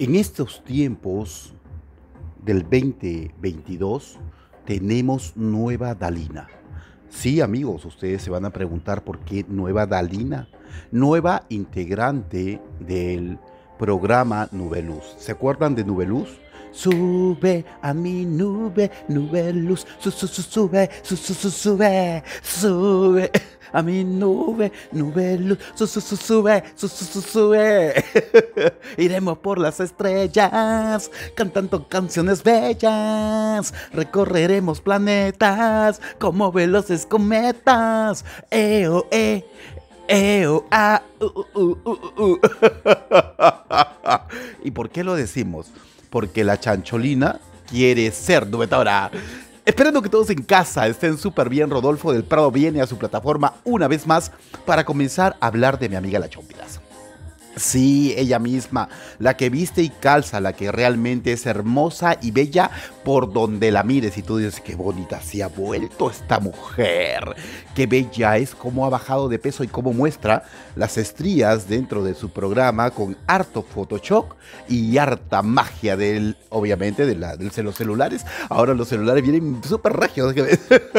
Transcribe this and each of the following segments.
En estos tiempos del 2022 tenemos nueva Dalina. Sí, amigos, ustedes se van a preguntar por qué nueva Dalina, nueva integrante del programa Nubeluz. ¿Se acuerdan de Nubeluz? sube a mi nube, nube luz, su, su, su, sube, su, su, su, sube, sube a mi nube, nube luz, su, su, su, sube, su, su, su, sube. Iremos por las estrellas, cantando canciones bellas, recorreremos planetas como veloces cometas. e o e o u u-u-u. u ¿Y por qué lo decimos? porque la chancholina quiere ser duetora. Esperando que todos en casa estén súper bien, Rodolfo del Prado viene a su plataforma una vez más para comenzar a hablar de mi amiga La Chompilas. Sí, ella misma, la que viste y calza, la que realmente es hermosa y bella por donde la mires y tú dices, qué bonita se ha vuelto esta mujer, qué bella es, cómo ha bajado de peso y cómo muestra las estrías dentro de su programa con harto Photoshop y harta magia del, obviamente, de, los celulares. Ahora los celulares vienen súper regios,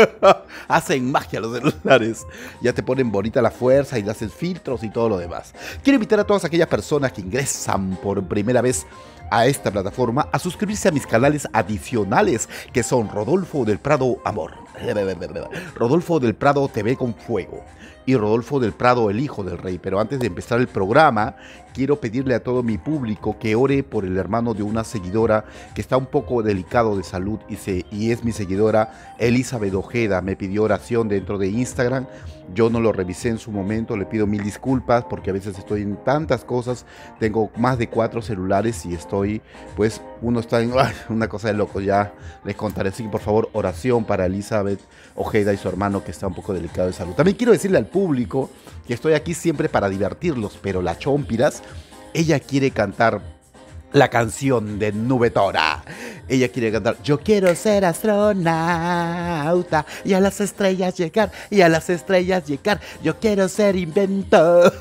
hacen magia los celulares, ya te ponen bonita la fuerza y le hacen filtros y todo lo demás. Quiero invitar a todas aquellas personas que ingresan por primera vez a esta plataforma a suscribirse a mis canales adicionales que son Rodolfo del Prado Amor. Rodolfo del Prado TV con fuego y Rodolfo del Prado, el hijo del rey. Pero antes de empezar el programa, quiero pedirle a todo mi público que ore por el hermano de una seguidora que está un poco delicado de salud y, se, y es mi seguidora Elizabeth Ojeda. Me pidió oración dentro de Instagram. Yo no lo revisé en su momento, le pido mil disculpas porque a veces estoy en tantas cosas. Tengo más de cuatro celulares y estoy, pues, uno está en una cosa de loco. Ya les contaré. Así que por favor, oración para Elizabeth Ojeda y su hermano que está un poco delicado de salud. También quiero decirle al público que estoy aquí siempre para divertirlos, pero la Chompiras, ella quiere cantar la canción de Nubetora, Ella quiere cantar Yo quiero ser astronauta y a las estrellas llegar y a las estrellas llegar. Yo quiero ser inventor,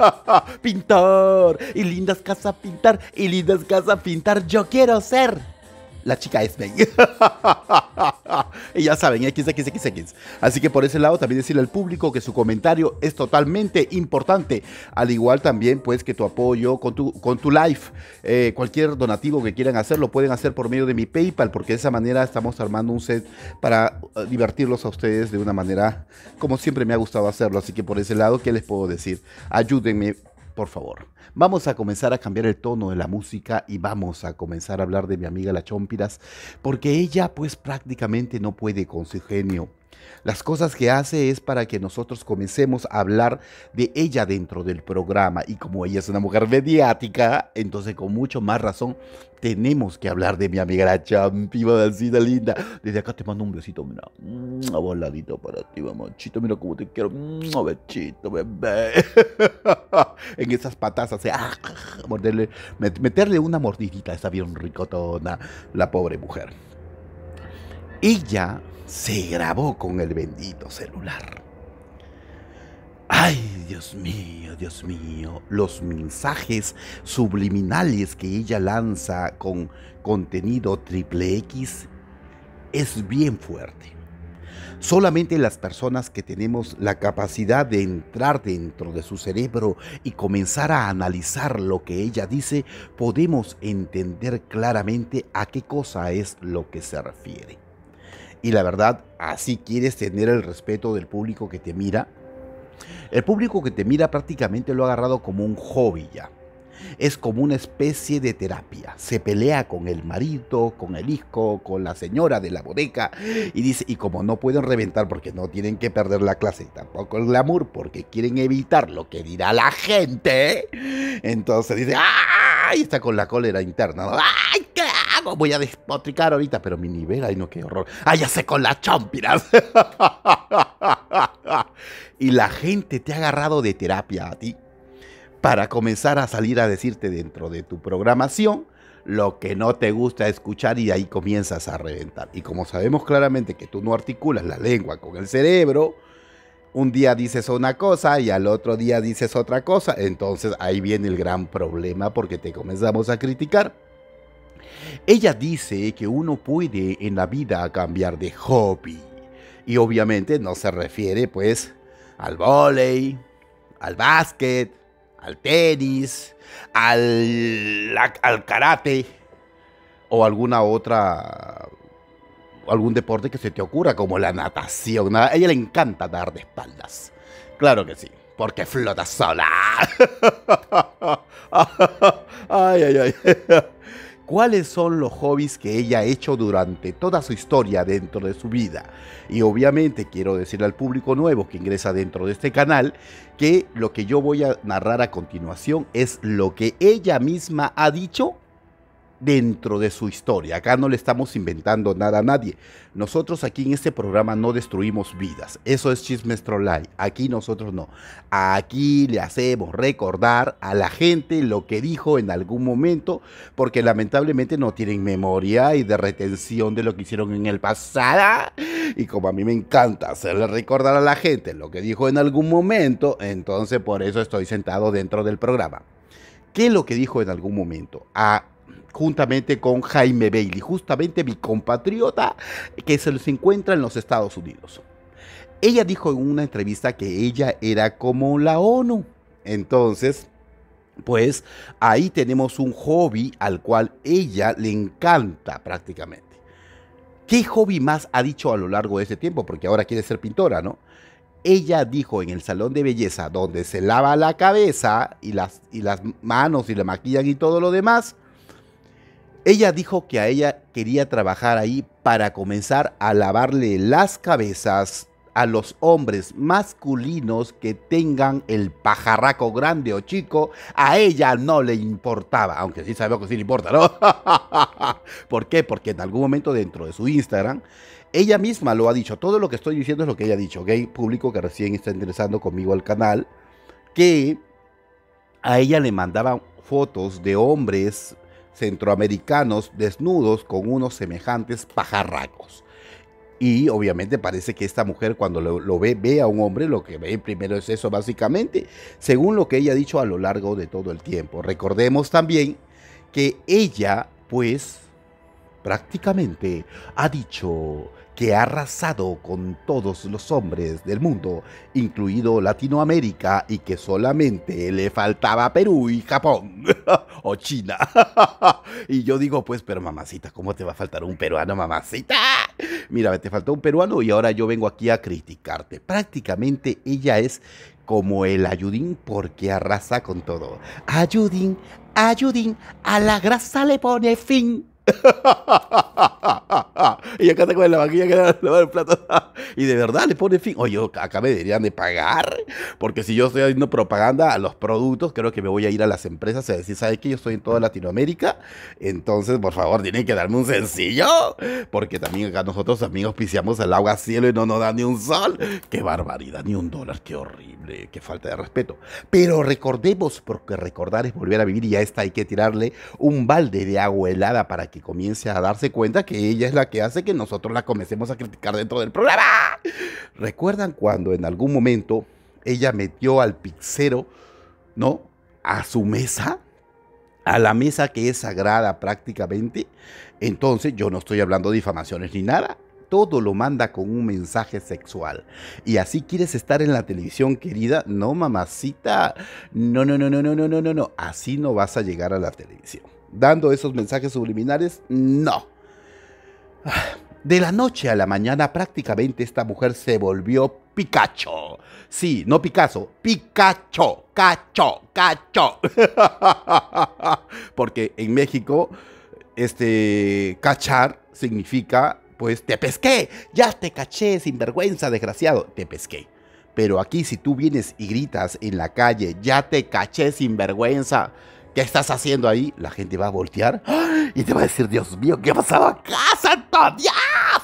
pintor y lindas casas pintar y lindas casas pintar. Yo quiero ser la chica es Ben. y ya saben, XXXX. Así que por ese lado también decirle al público que su comentario es totalmente importante. Al igual también pues que tu apoyo con tu, con tu live. Eh, cualquier donativo que quieran hacer lo pueden hacer por medio de mi PayPal porque de esa manera estamos armando un set para eh, divertirlos a ustedes de una manera como siempre me ha gustado hacerlo. Así que por ese lado, ¿qué les puedo decir? Ayúdenme, por favor. Vamos a comenzar a cambiar el tono de la música y vamos a comenzar a hablar de mi amiga La Chompiras, porque ella pues prácticamente no puede con su genio las cosas que hace es para que nosotros comencemos a hablar de ella dentro del programa. Y como ella es una mujer mediática, entonces con mucho más razón tenemos que hablar de mi amiga Champi, la linda. Desde acá te mando un besito, mira. Una para ti, mamachito. Mira cómo te quiero. Un bebé. en esas patas ah, morderle, meterle una mordidita. Está bien ricotona la pobre mujer. Ella se grabó con el bendito celular. Ay, Dios mío, Dios mío, los mensajes subliminales que ella lanza con contenido triple X es bien fuerte. Solamente las personas que tenemos la capacidad de entrar dentro de su cerebro y comenzar a analizar lo que ella dice, podemos entender claramente a qué cosa es lo que se refiere. Y la verdad, así quieres tener el respeto del público que te mira. El público que te mira prácticamente lo ha agarrado como un hobby ya. Es como una especie de terapia. Se pelea con el marido, con el hijo, con la señora de la bodega y dice, y como no pueden reventar porque no tienen que perder la clase, y tampoco el glamour porque quieren evitar lo que dirá la gente, entonces dice, Ahí Está con la cólera interna. ¡Ay! Voy a despotricar ahorita, pero mi nivel, ay no, qué horror. Ay, ah, sé con las chompiras. y la gente te ha agarrado de terapia a ti para comenzar a salir a decirte dentro de tu programación lo que no te gusta escuchar y ahí comienzas a reventar. Y como sabemos claramente que tú no articulas la lengua con el cerebro, un día dices una cosa y al otro día dices otra cosa, entonces ahí viene el gran problema porque te comenzamos a criticar ella dice que uno puede en la vida cambiar de hobby. Y obviamente no se refiere pues al vóley, al básquet, al tenis, al, al karate o alguna otra algún deporte que se te ocurra como la natación. A ella le encanta dar de espaldas. Claro que sí, porque flota sola. ay, ay, ay cuáles son los hobbies que ella ha hecho durante toda su historia dentro de su vida. Y obviamente quiero decir al público nuevo que ingresa dentro de este canal que lo que yo voy a narrar a continuación es lo que ella misma ha dicho dentro de su historia. Acá no le estamos inventando nada a nadie. Nosotros aquí en este programa no destruimos vidas. Eso es Chismestro Trollay. Aquí nosotros no. Aquí le hacemos recordar a la gente lo que dijo en algún momento, porque lamentablemente no tienen memoria y de retención de lo que hicieron en el pasado. Y como a mí me encanta hacerle recordar a la gente lo que dijo en algún momento, entonces por eso estoy sentado dentro del programa. ¿Qué es lo que dijo en algún momento? A juntamente con Jaime Bailey, justamente mi compatriota que se los encuentra en los Estados Unidos. Ella dijo en una entrevista que ella era como la ONU. Entonces, pues ahí tenemos un hobby al cual ella le encanta prácticamente. ¿Qué hobby más ha dicho a lo largo de ese tiempo? Porque ahora quiere ser pintora, ¿no? Ella dijo en el salón de belleza, donde se lava la cabeza y las, y las manos y la maquillan y todo lo demás, ella dijo que a ella quería trabajar ahí para comenzar a lavarle las cabezas a los hombres masculinos que tengan el pajarraco grande o chico, a ella no le importaba, aunque sí sabemos que sí le importa, ¿no? ¿Por qué? Porque en algún momento dentro de su Instagram, ella misma lo ha dicho, todo lo que estoy diciendo es lo que ella ha dicho, gay Público que recién está ingresando conmigo al canal, que a ella le mandaban fotos de hombres centroamericanos desnudos con unos semejantes pajarracos. Y obviamente parece que esta mujer cuando lo, ve, ve a un hombre, lo que ve primero es eso básicamente, según lo que ella ha dicho a lo largo de todo el tiempo. Recordemos también que ella, pues, prácticamente ha dicho que ha arrasado con todos los hombres del mundo, incluido Latinoamérica, y que solamente le faltaba Perú y Japón o China. y yo digo, pues, pero mamacita, ¿cómo te va a faltar un peruano, mamacita? Mira, te faltó un peruano y ahora yo vengo aquí a criticarte. Prácticamente ella es como el ayudín porque arrasa con todo. Ayudín, ayudín, a la grasa le pone fin. y acá está con la vaquilla que le el plato. y de verdad le pone fin. Oye, acá me deberían de pagar. Porque si yo estoy haciendo propaganda a los productos, creo que me voy a ir a las empresas a decir, ¿sabes qué? Yo estoy en toda Latinoamérica. Entonces, por favor, tienen que darme un sencillo. Porque también acá nosotros amigos Piciamos el agua cielo y no nos dan ni un sol. Qué barbaridad, ni un dólar. Qué horrible. Qué falta de respeto. Pero recordemos, porque recordar es volver a vivir y a esta hay que tirarle un balde de agua helada para que que comience a darse cuenta que ella es la que hace que nosotros la comencemos a criticar dentro del programa. ¿Recuerdan cuando en algún momento ella metió al pixero, ¿no? A su mesa, a la mesa que es sagrada prácticamente. Entonces yo no estoy hablando de difamaciones ni nada. Todo lo manda con un mensaje sexual. Y así quieres estar en la televisión, querida. No, mamacita. No, no, no, no, no, no, no, no. Así no vas a llegar a la televisión dando esos mensajes subliminales? No. De la noche a la mañana prácticamente esta mujer se volvió Pikachu. Sí, no Picasso, Pikachu, cacho, cacho. Porque en México, este, cachar significa, pues, te pesqué, ya te caché, sinvergüenza, desgraciado, te pesqué. Pero aquí si tú vienes y gritas en la calle, ya te caché, sin sinvergüenza, ¿Qué estás haciendo ahí? La gente va a voltear y te va a decir, Dios mío, ¿qué ha pasado acá, santo Dios?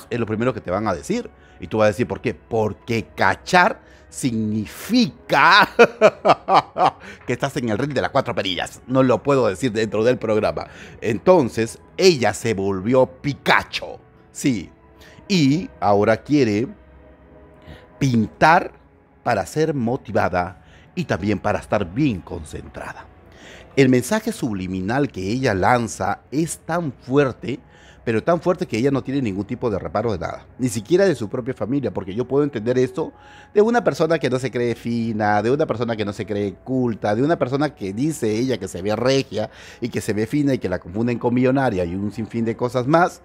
Es lo primero que te van a decir. Y tú vas a decir, ¿por qué? Porque cachar significa que estás en el ring de las cuatro perillas. No lo puedo decir dentro del programa. Entonces, ella se volvió Pikachu. Sí. Y ahora quiere pintar para ser motivada y también para estar bien concentrada. El mensaje subliminal que ella lanza es tan fuerte, pero tan fuerte que ella no tiene ningún tipo de reparo de nada, ni siquiera de su propia familia, porque yo puedo entender esto de una persona que no se cree fina, de una persona que no se cree culta, de una persona que dice ella que se ve regia y que se ve fina y que la confunden con millonaria y un sinfín de cosas más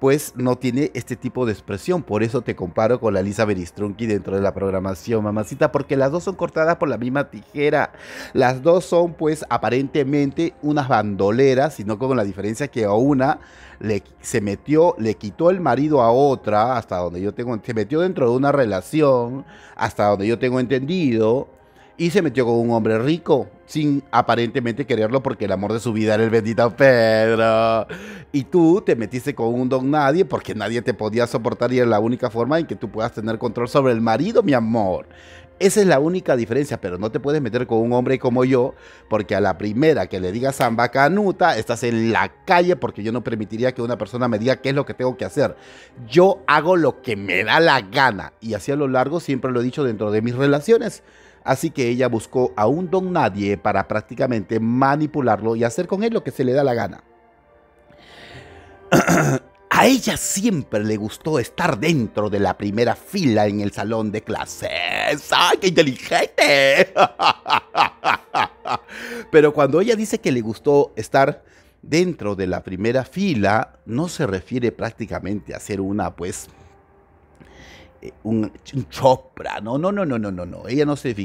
pues no tiene este tipo de expresión. Por eso te comparo con la Lisa Beristrunki dentro de la programación, mamacita, porque las dos son cortadas por la misma tijera. Las dos son, pues, aparentemente unas bandoleras, sino con la diferencia que a una le, se metió, le quitó el marido a otra, hasta donde yo tengo, se metió dentro de una relación, hasta donde yo tengo entendido, y se metió con un hombre rico sin aparentemente quererlo porque el amor de su vida era el bendito Pedro. Y tú te metiste con un don nadie porque nadie te podía soportar y era la única forma en que tú puedas tener control sobre el marido, mi amor. Esa es la única diferencia, pero no te puedes meter con un hombre como yo, porque a la primera que le digas samba canuta, estás en la calle, porque yo no permitiría que una persona me diga qué es lo que tengo que hacer. Yo hago lo que me da la gana, y así a lo largo siempre lo he dicho dentro de mis relaciones. Así que ella buscó a un don nadie para prácticamente manipularlo y hacer con él lo que se le da la gana. A ella siempre le gustó estar dentro de la primera fila en el salón de clases. ¡Ay, qué inteligente! Pero cuando ella dice que le gustó estar dentro de la primera fila, no se refiere prácticamente a ser una, pues, eh, un, chopra. No, no, no, no, no, no, no. Ella no se,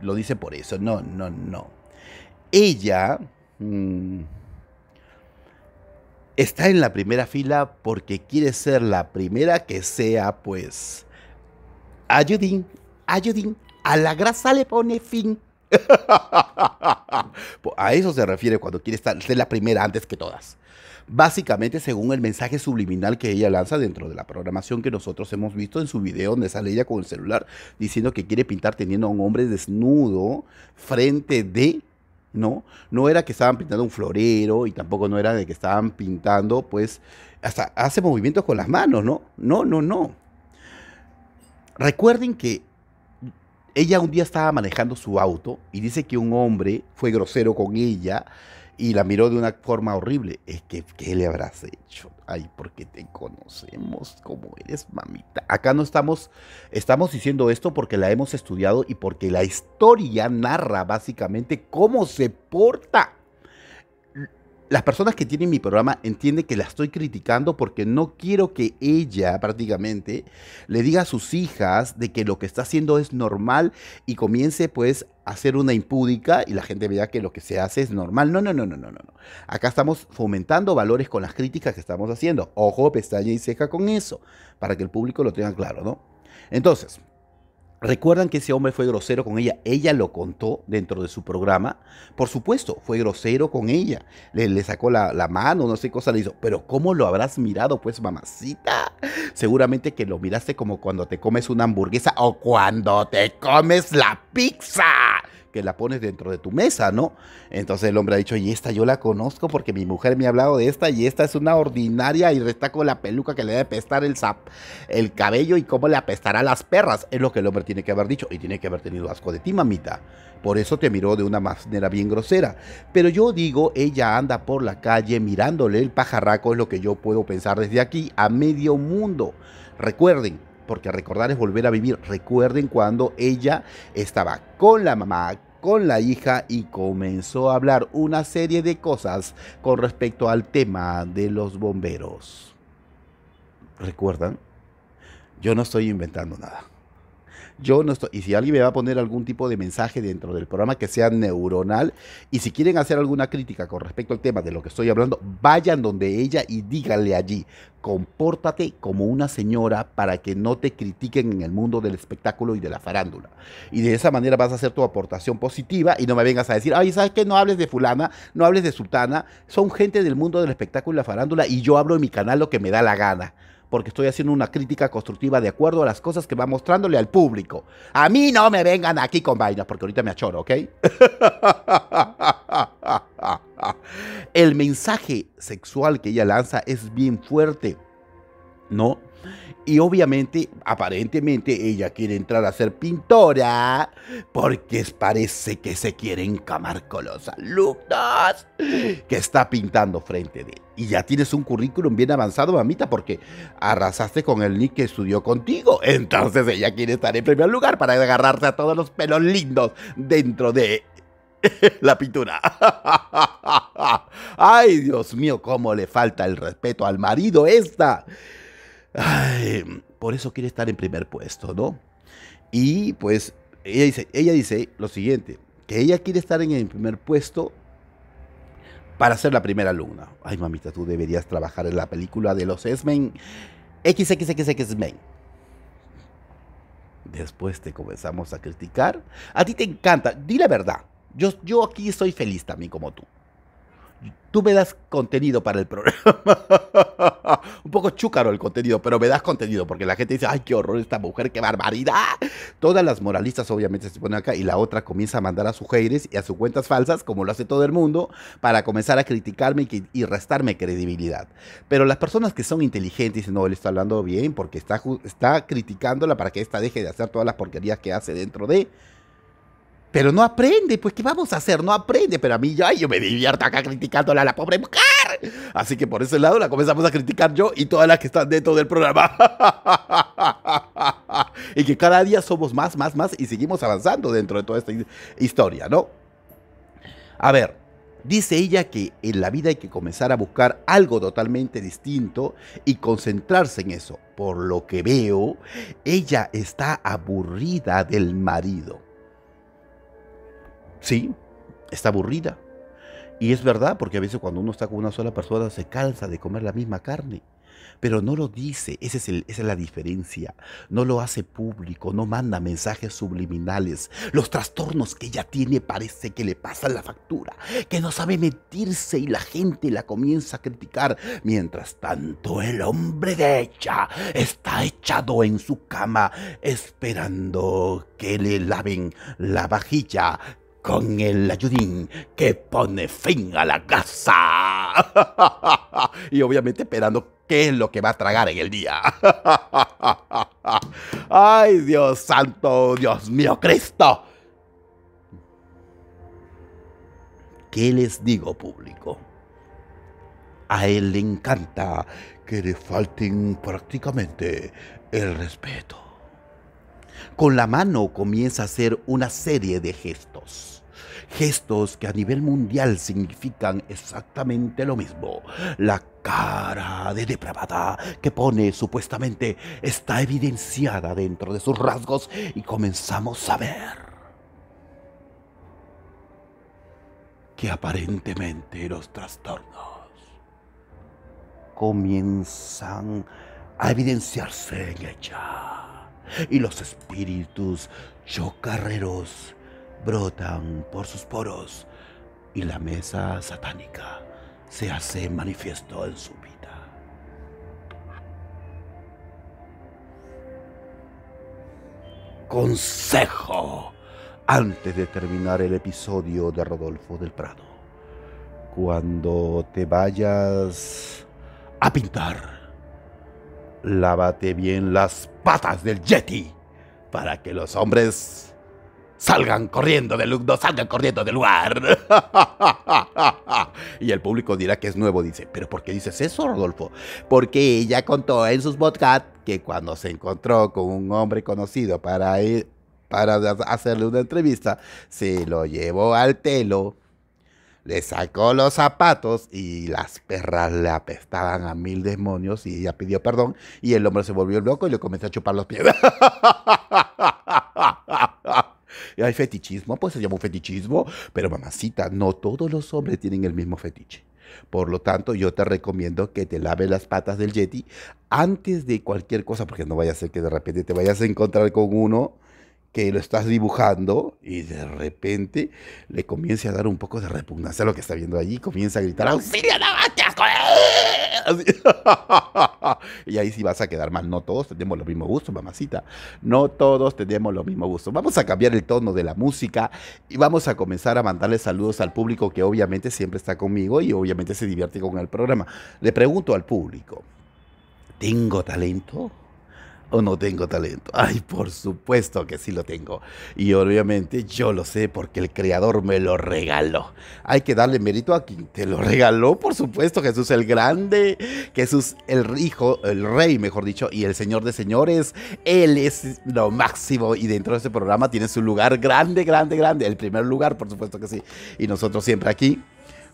lo dice por eso. No, no, no. Ella... Mm, está en la primera fila porque quiere ser la primera que sea, pues. Ayudín, ayudín, a la grasa le pone fin. a eso se refiere cuando quiere estar, ser la primera antes que todas. Básicamente, según el mensaje subliminal que ella lanza dentro de la programación que nosotros hemos visto en su video, donde sale ella con el celular diciendo que quiere pintar teniendo a un hombre desnudo frente de ¿no? No era que estaban pintando un florero y tampoco no era de que estaban pintando, pues, hasta hace movimientos con las manos, ¿no? No, no, no. Recuerden que ella un día estaba manejando su auto y dice que un hombre fue grosero con ella y la miró de una forma horrible. Es que, ¿qué le habrás hecho? Ay, porque te conocemos como eres, mamita. Acá no estamos, estamos diciendo esto porque la hemos estudiado y porque la historia narra básicamente cómo se porta las personas que tienen mi programa entienden que la estoy criticando porque no quiero que ella prácticamente le diga a sus hijas de que lo que está haciendo es normal y comience pues a hacer una impúdica y la gente vea que lo que se hace es normal. No, no, no, no, no, no. Acá estamos fomentando valores con las críticas que estamos haciendo. Ojo, pestaña y ceja con eso, para que el público lo tenga claro, ¿no? Entonces, Recuerdan que ese hombre fue grosero con ella. Ella lo contó dentro de su programa. Por supuesto, fue grosero con ella. Le, sacó la, la, mano, no sé qué cosa le hizo. Pero ¿cómo lo habrás mirado, pues, mamacita? Seguramente que lo miraste como cuando te comes una hamburguesa o cuando te comes la pizza que la pones dentro de tu mesa, ¿no? Entonces el hombre ha dicho, y esta yo la conozco porque mi mujer me ha hablado de esta y esta es una ordinaria y está con la peluca que le debe pestar el, el cabello y cómo le apestará a las perras. Es lo que el hombre tiene que haber dicho y tiene que haber tenido asco de ti, mamita. Por eso te miró de una manera bien grosera. Pero yo digo, ella anda por la calle mirándole el pajarraco, es lo que yo puedo pensar desde aquí a medio mundo. Recuerden, porque recordar es volver a vivir. Recuerden cuando ella estaba con la mamá, con la hija y comenzó a hablar una serie de cosas con respecto al tema de los bomberos. ¿Recuerdan? Yo no estoy inventando nada. Yo no estoy, y si alguien me va a poner algún tipo de mensaje dentro del programa que sea neuronal, y si quieren hacer alguna crítica con respecto al tema de lo que estoy hablando, vayan donde ella y díganle allí, compórtate como una señora para que no te critiquen en el mundo del espectáculo y de la farándula. Y de esa manera vas a hacer tu aportación positiva y no me vengas a decir, ay, ¿sabes qué? No hables de fulana, no hables de sultana, son gente del mundo del espectáculo y la farándula y yo hablo en mi canal lo que me da la gana porque estoy haciendo una crítica constructiva de acuerdo a las cosas que va mostrándole al público. A mí no me vengan aquí con vainas, porque ahorita me achoro, ¿ok? El mensaje sexual que ella lanza es bien fuerte, ¿no? Y obviamente, aparentemente, ella quiere entrar a ser pintora porque parece que se quiere encamar con los alumnos que está pintando frente de él. Y ya tienes un currículum bien avanzado, mamita, porque arrasaste con el nick que estudió contigo. Entonces ella quiere estar en primer lugar para agarrarse a todos los pelos lindos dentro de la pintura. Ay, Dios mío, cómo le falta el respeto al marido esta por eso quiere estar en primer puesto, ¿no? Y pues ella dice, ella dice lo siguiente, que ella quiere estar en el primer puesto para ser la primera alumna. Ay, mamita, tú deberías trabajar en la película de los X-Men. XXXX-Men. Después te comenzamos a criticar. A ti te encanta, di la verdad. Yo, yo aquí estoy feliz también como tú tú me das contenido para el programa. Un poco chúcaro el contenido, pero me das contenido porque la gente dice, ay, qué horror esta mujer, qué barbaridad. Todas las moralistas obviamente se ponen acá y la otra comienza a mandar a sus haters y a sus cuentas falsas, como lo hace todo el mundo, para comenzar a criticarme y, restarme credibilidad. Pero las personas que son inteligentes dicen, no, él está hablando bien porque está, está criticándola para que esta deje de hacer todas las porquerías que hace dentro de pero no aprende, pues ¿qué vamos a hacer? No aprende, pero a mí ya yo me divierto acá criticándola a la pobre mujer. Así que por ese lado la comenzamos a criticar yo y todas las que están dentro del programa. y que cada día somos más, más, más y seguimos avanzando dentro de toda esta historia, ¿no? A ver, dice ella que en la vida hay que comenzar a buscar algo totalmente distinto y concentrarse en eso. Por lo que veo, ella está aburrida del marido Sí, está aburrida. Y es verdad, porque a veces cuando uno está con una sola persona se cansa de comer la misma carne. Pero no lo dice, es esa es la diferencia. No lo hace público, no manda mensajes subliminales. Los trastornos que ella tiene parece que le pasan la factura, que no sabe metirse y la gente la comienza a criticar. Mientras tanto, el hombre de ella está echado en su cama esperando que le laven la vajilla con el ayudín que pone fin a la casa. y obviamente esperando qué es lo que va a tragar en el día. Ay, Dios santo, Dios mío, Cristo. ¿Qué les digo, público? A él le encanta que le falten prácticamente el respeto. Con la mano comienza a hacer una serie de gestos. Gestos que a nivel mundial significan exactamente lo mismo. La cara de depravada que pone supuestamente está evidenciada dentro de sus rasgos y comenzamos a ver que aparentemente los trastornos comienzan a evidenciarse en ella y los espíritus chocarreros brotan por sus poros y la mesa satánica se hace manifiesto en su vida. Consejo antes de terminar el episodio de Rodolfo del Prado. Cuando te vayas a pintar lávate bien las patas del Yeti para que los hombres salgan corriendo del salgan corriendo del lugar. y el público dirá que es nuevo, dice, pero ¿por qué dices eso, Rodolfo? Porque ella contó en sus podcast que cuando se encontró con un hombre conocido para ir, e-, para hacerle una entrevista, se lo llevó al telo le sacó los zapatos y las perras le apestaban a mil demonios y ella pidió perdón y el hombre se volvió loco y le comenzó a chupar los pies. y hay fetichismo, pues se llama un fetichismo, pero mamacita, no todos los hombres tienen el mismo fetiche. Por lo tanto, yo te recomiendo que te laves las patas del Yeti antes de cualquier cosa, porque no vaya a ser que de repente te vayas a encontrar con uno que lo estás dibujando y de repente le comienza a dar un poco de repugnancia a lo que está viendo allí, comienza a gritar ¡Auxilio, no Y ahí sí vas a quedar mal. No todos tenemos los mismos gustos, mamacita. No todos tenemos los mismos gustos. Vamos a cambiar el tono de la música y vamos a comenzar a mandarle saludos al público que obviamente siempre está conmigo y obviamente se divierte con el programa. Le pregunto al público, ¿tengo talento? o no tengo talento? Ay, por supuesto que sí lo tengo. Y obviamente yo lo sé porque el Creador me lo regaló. Hay que darle mérito a quien te lo regaló, por supuesto, Jesús el Grande, Jesús el Hijo, el Rey, mejor dicho, y el Señor de Señores. Él es lo máximo y dentro de este programa tiene su lugar grande, grande, grande. El primer lugar, por supuesto que sí. Y nosotros siempre aquí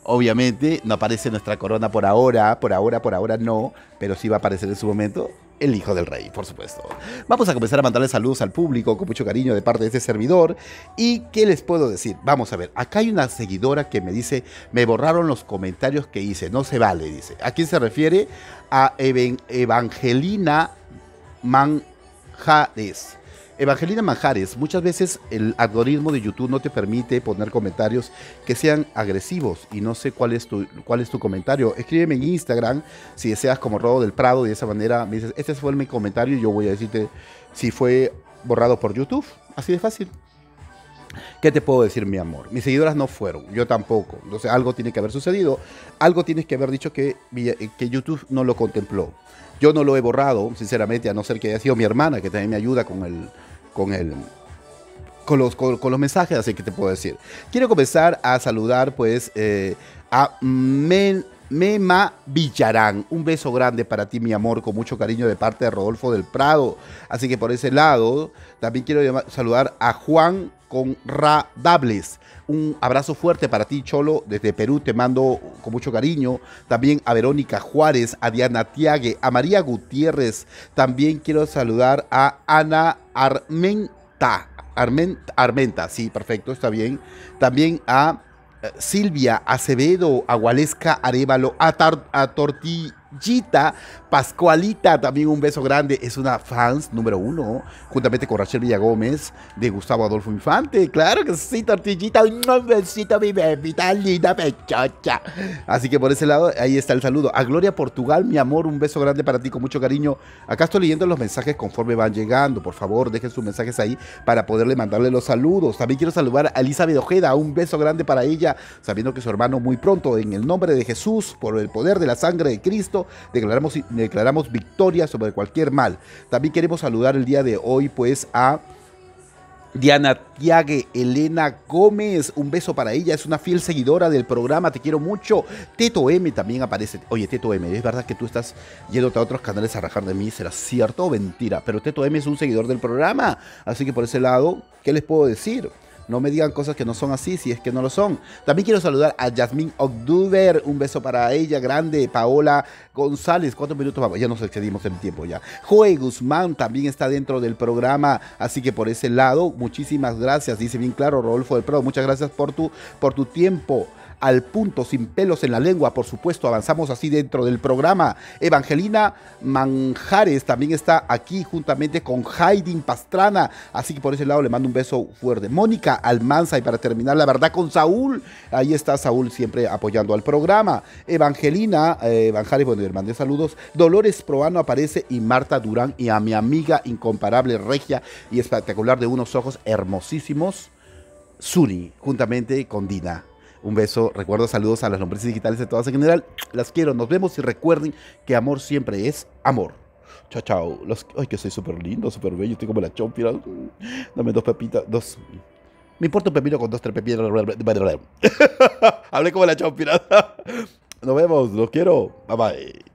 Obviamente no aparece nuestra corona por ahora, por ahora, por ahora no, pero sí va a aparecer en su momento el hijo del rey, por supuesto. Vamos a comenzar a mandarle saludos al público con mucho cariño de parte de este servidor. ¿Y qué les puedo decir? Vamos a ver, acá hay una seguidora que me dice, me borraron los comentarios que hice, no se vale, dice. ¿A quién se refiere? A Evangelina Manjares. Evangelina Manjares, muchas veces el algoritmo de YouTube no te permite poner comentarios que sean agresivos y no sé cuál es tu, cuál es tu comentario. Escríbeme en Instagram si deseas como Robo del Prado de esa manera me dices, este fue mi comentario y yo voy a decirte si fue borrado por YouTube. Así de fácil. ¿Qué te puedo decir, mi amor? Mis seguidoras no fueron, yo tampoco. Entonces algo tiene que haber sucedido, algo tienes que haber dicho que, eh, que YouTube no lo contempló. Yo no lo he borrado, sinceramente, a no ser que haya sido mi hermana, que también me ayuda con el. con el. Con los, con, los mensajes, así que te puedo decir. Quiero comenzar a saludar, pues, eh, a Mema Villarán. Un beso grande para ti, mi amor, con mucho cariño de parte de Rodolfo del Prado. Así que por ese lado, también quiero saludar a Juan Conradables. Un abrazo fuerte para ti, Cholo. Desde Perú te mando con mucho cariño. También a Verónica Juárez, a Diana Tiague, a María Gutiérrez. También quiero saludar a Ana Armenta. Armenta, sí, perfecto, está bien. También a eh, Silvia Acevedo, a Gualesca Arevalo, a, Tar a Tortilla. Gita Pascualita, también un beso grande, es una fans número uno, juntamente con Rachel Villagómez de Gustavo Adolfo Infante. Claro que sí, tortillita, un besito, mi bebita linda, pechocha. Así que por ese lado, ahí está el saludo. A Gloria Portugal, mi amor, un beso grande para ti, con mucho cariño. Acá estoy leyendo los mensajes conforme van llegando. Por favor, dejen sus mensajes ahí para poderle mandarle los saludos. También quiero saludar a Elizabeth Ojeda, un beso grande para ella, sabiendo que su hermano muy pronto, en el nombre de Jesús, por el poder de la sangre de Cristo, declaramos, declaramos victoria sobre cualquier mal. También queremos saludar el día de hoy pues a... Diana Tiague, Elena Gómez, un beso para ella, es una fiel seguidora del programa, te quiero mucho. Teto M también aparece. Oye, Teto M, ¿es verdad que tú estás yéndote a otros canales a rajar de mí? ¿Será cierto o mentira? Pero Teto M es un seguidor del programa, así que por ese lado, ¿qué les puedo decir? No me digan cosas que no son así, si es que no lo son. También quiero saludar a Yasmín Ogduber. Un beso para ella, grande. Paola González. Cuatro minutos Ya nos excedimos el tiempo ya. Joe Guzmán también está dentro del programa. Así que por ese lado, muchísimas gracias. Dice bien claro Rodolfo del Pro, Muchas gracias por tu, por tu tiempo al punto, sin pelos en la lengua, por supuesto, avanzamos así dentro del programa. Evangelina Manjares también está aquí juntamente con Haydn Pastrana, así que por ese lado le mando un beso fuerte. Mónica Almanza y para terminar, la verdad con Saúl, ahí está Saúl siempre apoyando al programa. Evangelina eh, Manjares, bueno, le mandé saludos. Dolores Proano aparece y Marta Durán y a mi amiga incomparable, regia y espectacular de unos ojos hermosísimos. Suni, juntamente con Dina. Un beso, recuerdo, saludos a las nombres digitales de todas en general. Las quiero, nos vemos y recuerden que amor siempre es amor. Chao, chao. Los... Ay, que soy súper lindo, súper bello. Estoy como la chompira. Dame dos pepitas, dos... Me importa un pepino con dos, tres pepitas. Hablé como la chompira. Nos vemos, los quiero. Bye, bye.